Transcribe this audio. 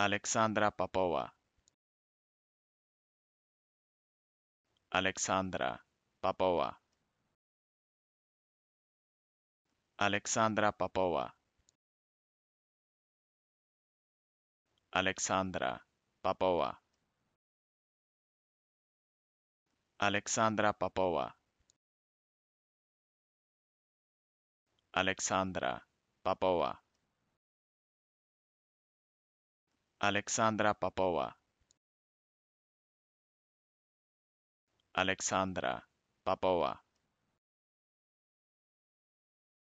Alexandra Papoa Alexandra Papoa, Alexandra Papoa, Alexandra Papoa Alexandra Papoa Alexandra Papoa. Alexandra Papoa. Alexandra Papoa.